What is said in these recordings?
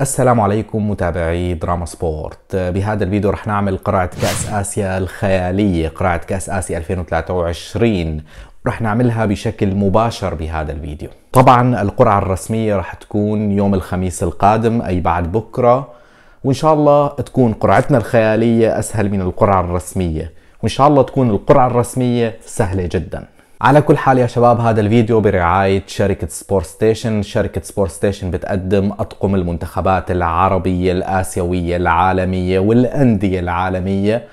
السلام عليكم متابعي دراما سبورت بهذا الفيديو رح نعمل قرعة كأس آسيا الخيالية قرعة كأس آسيا 2023 رح نعملها بشكل مباشر بهذا الفيديو طبعا القرعة الرسمية رح تكون يوم الخميس القادم أي بعد بكرة وإن شاء الله تكون قرعتنا الخيالية أسهل من القرعة الرسمية وإن شاء الله تكون القرعة الرسمية سهلة جداً على كل حال يا شباب هذا الفيديو برعاية شركة سبور ستيشن شركة سبور ستيشن بتقدم أطقم المنتخبات العربية الآسيوية العالمية والأندية العالمية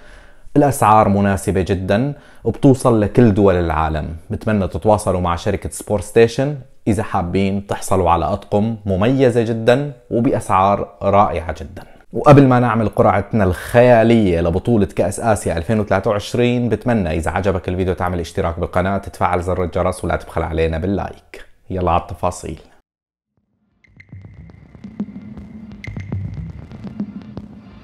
الأسعار مناسبة جدا وبتوصل لكل دول العالم بتمنى تتواصلوا مع شركة سبور ستيشن إذا حابين تحصلوا على أطقم مميزة جدا وبأسعار رائعة جداً وقبل ما نعمل قرعتنا الخيالية لبطولة كأس آسيا 2023 بتمنى إذا عجبك الفيديو تعمل اشتراك بالقناة تفعل زر الجرس ولا تبخل علينا باللايك يلا على التفاصيل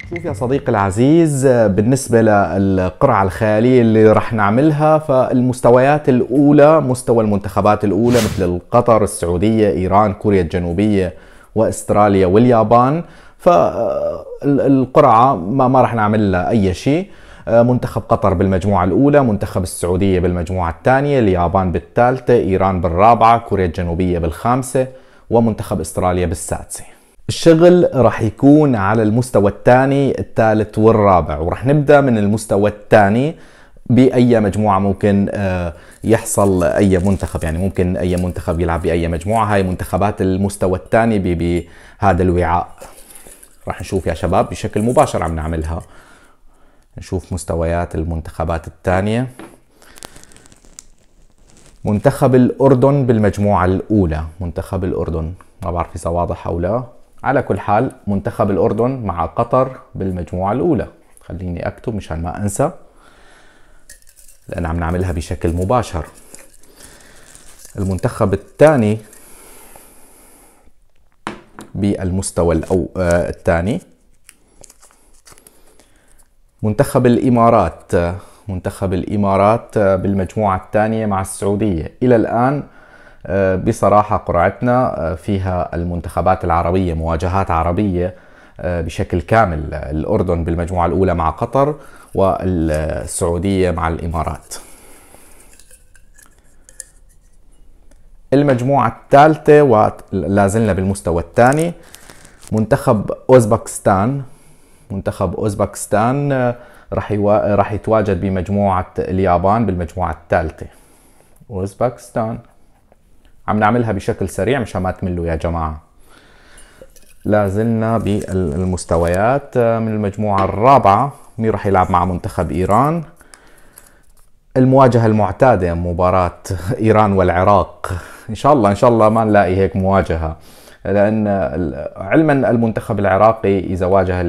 شوف يا صديقي العزيز بالنسبة للقرعة الخيالية اللي رح نعملها فالمستويات الأولى مستوى المنتخبات الأولى مثل قطر السعودية إيران كوريا الجنوبية وأستراليا واليابان فالقرعه ما, ما راح نعمل لها اي شيء آه، منتخب قطر بالمجموعة الأولى منتخب السعودية بالمجموعة الثانية اليابان بالثالثة إيران بالرابعة كوريا الجنوبية بالخامسة ومنتخب استراليا بالسادسة الشغل رح يكون على المستوى الثاني الثالث والرابع ورح نبدأ من المستوى الثاني بأي مجموعة ممكن آه، يحصل أي منتخب يعني ممكن أي منتخب يلعب بأي مجموعة هاي منتخبات المستوى الثاني بهذا الوعاء راح نشوف يا شباب بشكل مباشر عم نعملها نشوف مستويات المنتخبات الثانية منتخب الأردن بالمجموعة الأولى منتخب الأردن ما بعرف إذا واضح أو لا على كل حال منتخب الأردن مع قطر بالمجموعة الأولى خليني أكتب مشان ما أنسى لأن عم نعملها بشكل مباشر المنتخب الثاني بالمستوى آه، الثاني منتخب الإمارات منتخب الإمارات آه، بالمجموعة الثانية مع السعودية إلى الآن آه، بصراحة قرعتنا فيها المنتخبات العربية مواجهات عربية بشكل كامل الأردن بالمجموعة الأولى مع قطر والسعودية مع الإمارات المجموعة الثالثة ولازلنا بالمستوى الثاني منتخب أوزبكستان منتخب أوزبكستان آه، راح يوا... راح يتواجد بمجموعة اليابان بالمجموعة الثالثة أوزبكستان عم نعملها بشكل سريع مشان ما تملوا يا جماعة لازلنا بالمستويات آه، من المجموعة الرابعة مين راح يلعب مع منتخب إيران المواجهة المعتادة مباراة إيران والعراق إن شاء الله إن شاء الله ما نلاقي هيك مواجهة لأن علما المنتخب العراقي إذا واجه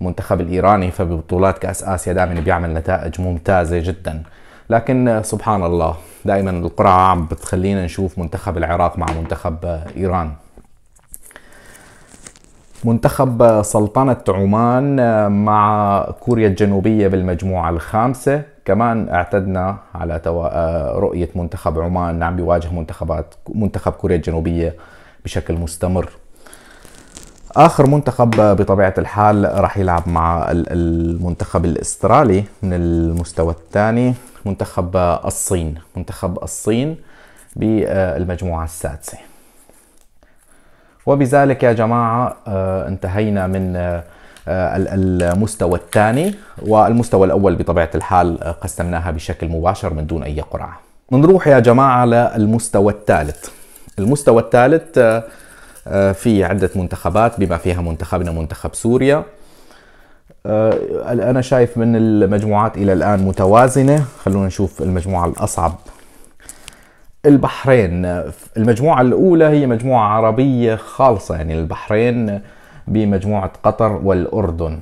المنتخب الإيراني فببطولات كأس آسيا دائما بيعمل نتائج ممتازة جدا لكن سبحان الله دائما القرعة عم بتخلينا نشوف منتخب العراق مع منتخب إيران منتخب سلطنة عمان مع كوريا الجنوبية بالمجموعة الخامسة كمان اعتدنا على آه، رؤية منتخب عمان عم بيواجه منتخبات منتخب كوريا الجنوبية بشكل مستمر اخر منتخب بطبيعه الحال راح يلعب مع المنتخب الاسترالي من المستوى الثاني منتخب الصين منتخب الصين بالمجموعه السادسه وبذلك يا جماعه آه، انتهينا من آه، آه، المستوى الثاني والمستوى الأول بطبيعة الحال آه، قسمناها بشكل مباشر من دون أي قرعة نروح يا جماعة للمستوى الثالث المستوى الثالث آه، في عدة منتخبات بما فيها منتخبنا منتخب سوريا أنا شايف من المجموعات إلى الآن متوازنة خلونا نشوف المجموعة الأصعب البحرين المجموعة الأولى هي مجموعة عربية خالصة يعني البحرين بمجموعة قطر والأردن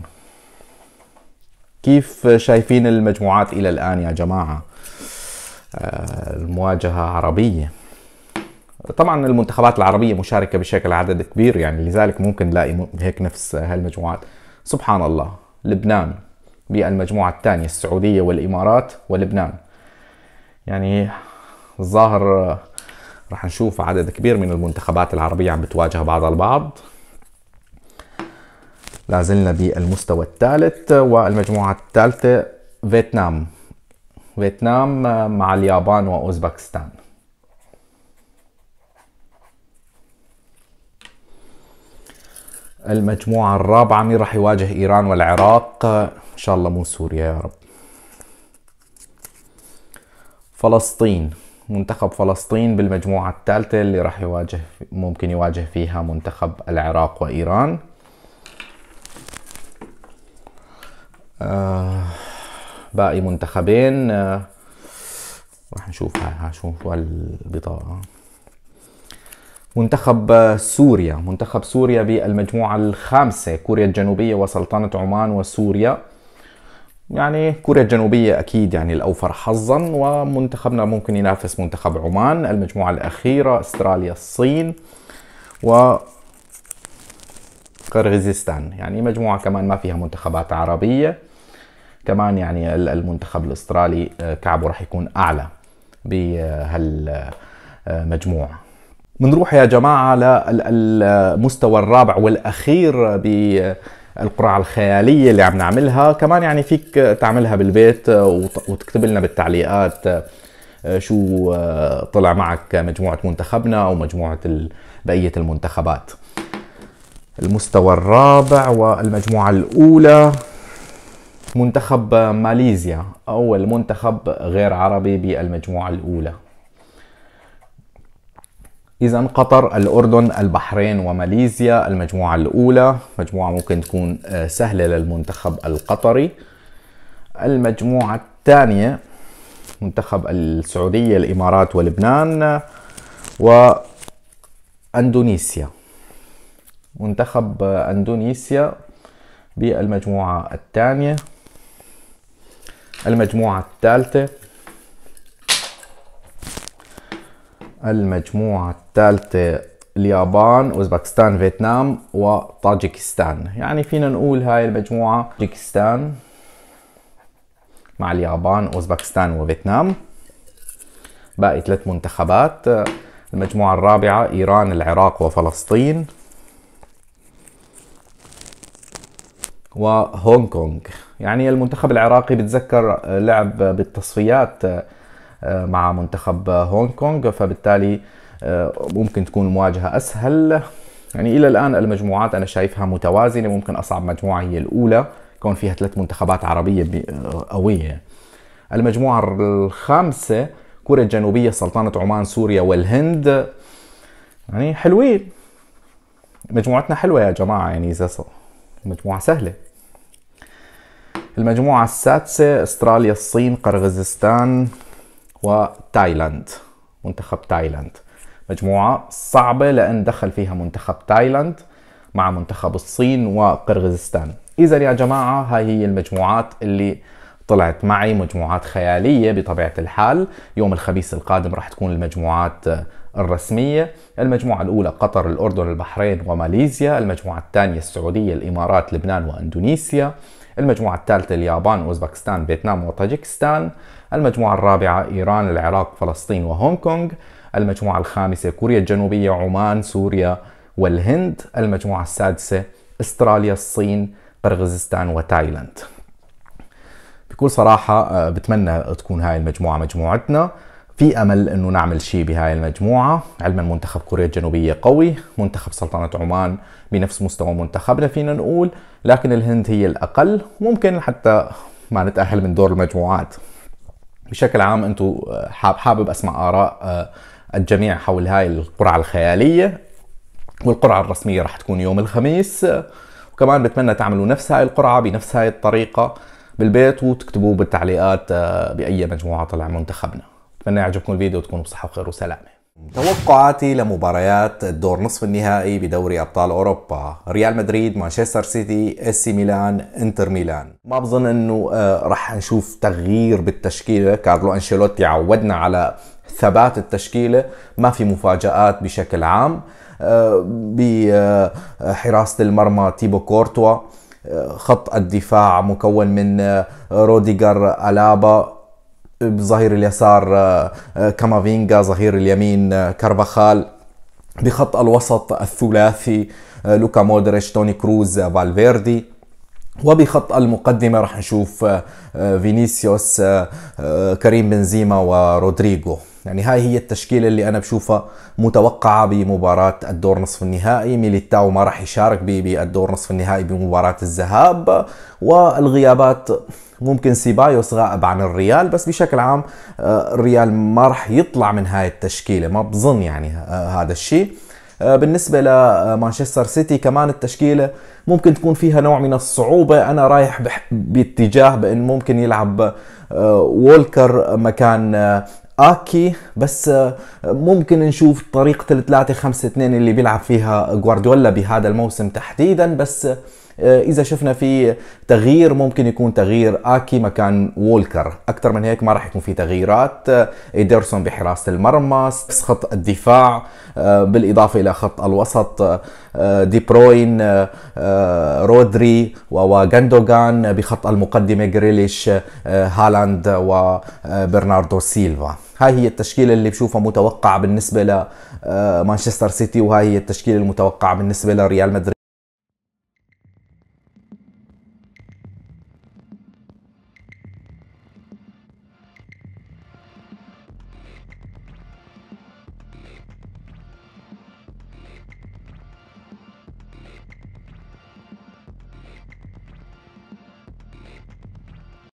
كيف شايفين المجموعات إلى الآن يا جماعة آه، المواجهة عربية طبعا المنتخبات العربية مشاركة بشكل عدد كبير يعني لذلك ممكن نلاقي هيك نفس هالمجموعات سبحان الله لبنان بالمجموعة الثانية السعودية والإمارات ولبنان يعني الظاهر آه، رح نشوف عدد كبير من المنتخبات العربية عم بتواجه بعض البعض لازلنا بالمستوى الثالث والمجموعة الثالثة فيتنام فيتنام مع اليابان وأوزبكستان المجموعة الرابعة مين راح يواجه إيران والعراق إن شاء الله مو سوريا يا رب فلسطين منتخب فلسطين بالمجموعة الثالثة اللي راح يواجه ممكن يواجه فيها منتخب العراق وإيران آه، باقي منتخبين آه، راح رح نشوف هشوف البطاقة منتخب سوريا منتخب سوريا بالمجموعة الخامسة كوريا الجنوبية وسلطنة عمان وسوريا يعني كوريا الجنوبية أكيد يعني الأوفر حظا ومنتخبنا ممكن ينافس منتخب عمان المجموعة الأخيرة استراليا الصين و قرغيزستان يعني مجموعة كمان ما فيها منتخبات عربية كمان يعني المنتخب الأسترالي آه، كعبه راح يكون أعلى بهالمجموعة آه، بنروح يا جماعة للمستوى الرابع والأخير بالقرعة الخيالية اللي عم نعملها كمان يعني فيك تعملها بالبيت آه، وتكتب لنا بالتعليقات شو طلع معك مجموعة منتخبنا ومجموعة بقية المنتخبات المستوى الرابع والمجموعة الأولى منتخب ماليزيا أول منتخب غير عربي بالمجموعة الأولى إذا قطر الأردن البحرين وماليزيا المجموعة الأولى مجموعة ممكن تكون آه، سهلة للمنتخب القطري المجموعة الثانية منتخب السعودية الإمارات ولبنان وأندونيسيا منتخب اندونيسيا بالمجموعة الثانية المجموعة الثالثة المجموعة الثالثة اليابان اوزباكستان فيتنام وطاجكستان يعني فينا نقول هاي المجموعة طاجكستان مع اليابان اوزباكستان وفيتنام باقي ثلاث منتخبات المجموعة الرابعة ايران العراق وفلسطين وهونغ كونغ يعني المنتخب العراقي بتذكر لعب بالتصفيات آه، مع منتخب هونغ كونغ فبالتالي آه، ممكن تكون المواجهة أسهل يعني إلى الآن المجموعات أنا شايفها متوازنة ممكن أصعب مجموعة هي الأولى كون فيها ثلاث منتخبات عربية آه، قوية المجموعة الخامسة كوريا الجنوبية سلطنة عمان سوريا والهند يعني حلوين مجموعتنا حلوة يا جماعة يعني إذا مجموعة سهلة المجموعة السادسة استراليا الصين قرغزستان وتايلاند منتخب تايلاند مجموعة صعبة لأن دخل فيها منتخب تايلاند مع منتخب الصين وقرغزستان إذا يا جماعة هاي هي المجموعات اللي طلعت معي مجموعات خيالية بطبيعة الحال يوم الخميس القادم راح تكون المجموعات الرسمية المجموعة الأولى قطر الأردن البحرين وماليزيا المجموعة الثانية السعودية الإمارات لبنان وأندونيسيا المجموعة الثالثة اليابان وأوزبكستان فيتنام وطاجكستان المجموعة الرابعة إيران العراق فلسطين وهونغ كونغ المجموعة الخامسة كوريا الجنوبية عمان سوريا والهند المجموعة السادسة استراليا الصين قرغزستان وتايلاند بكل صراحة آه، بتمنى تكون هاي المجموعة مجموعتنا في امل انه نعمل شيء بهاي المجموعه علما منتخب كوريا الجنوبيه قوي منتخب سلطنه عمان بنفس مستوى منتخبنا فينا نقول لكن الهند هي الاقل ممكن حتى ما نتاهل من دور المجموعات بشكل عام انتم آه، حاب حابب اسمع اراء آه، الجميع حول هاي القرعه الخياليه والقرعه الرسميه راح تكون يوم الخميس وكمان بتمنى تعملوا نفس هاي القرعه بنفس هاي الطريقه بالبيت وتكتبوا بالتعليقات آه، باي مجموعه طلع منتخبنا اتمنى يعجبكم الفيديو وتكونوا بصحه وخير وسلامه توقعاتي لمباريات الدور نصف النهائي بدوري ابطال اوروبا ريال مدريد مانشستر سيتي اس سي ميلان انتر ميلان ما بظن انه آه، رح نشوف تغيير بالتشكيله كارلو انشيلوتي عودنا على ثبات التشكيله ما في مفاجات بشكل عام آه، بحراسه آه، المرمى تيبو كورتوا خط الدفاع مكون من روديجر الابا بظهير اليسار آه، آه، كامافينجا ظهير اليمين آه، كارفاخال بخط الوسط الثلاثي لوكا مودريتش توني كروز فالفيردي وبخط المقدمه راح نشوف فينيسيوس كريم بنزيما ورودريجو يعني هاي هي التشكيلة اللي أنا بشوفها متوقعة بمباراة الدور نصف النهائي ميليتاو ما راح يشارك بالدور نصف النهائي بمباراة الذهاب والغيابات ممكن سيبايوس غائب عن الريال بس بشكل عام آه، الريال ما راح يطلع من هاي التشكيلة ما بظن يعني آه، هذا الشيء آه، بالنسبة لمانشستر سيتي كمان التشكيلة ممكن تكون فيها نوع من الصعوبة أنا رايح باتجاه بأن ممكن يلعب وولكر مكان اكي بس آه، ممكن نشوف طريقة ال 3 5 2 اللي بيلعب فيها جوارديولا بهذا الموسم تحديدا بس آه، اذا شفنا في تغيير ممكن يكون تغيير اكي مكان وولكر اكثر من هيك ما راح يكون في تغييرات آه، ايدرسون بحراسه المرمى خط الدفاع بالاضافه الى خط الوسط دي بروين رودري وجندوغان بخط المقدمه جريليش هالاند وبرناردو سيلفا هاي هي التشكيلة اللي بشوفها متوقعة بالنسبة لمانشستر آه، سيتي وهاي هي التشكيلة المتوقعة بالنسبة لريال مدريد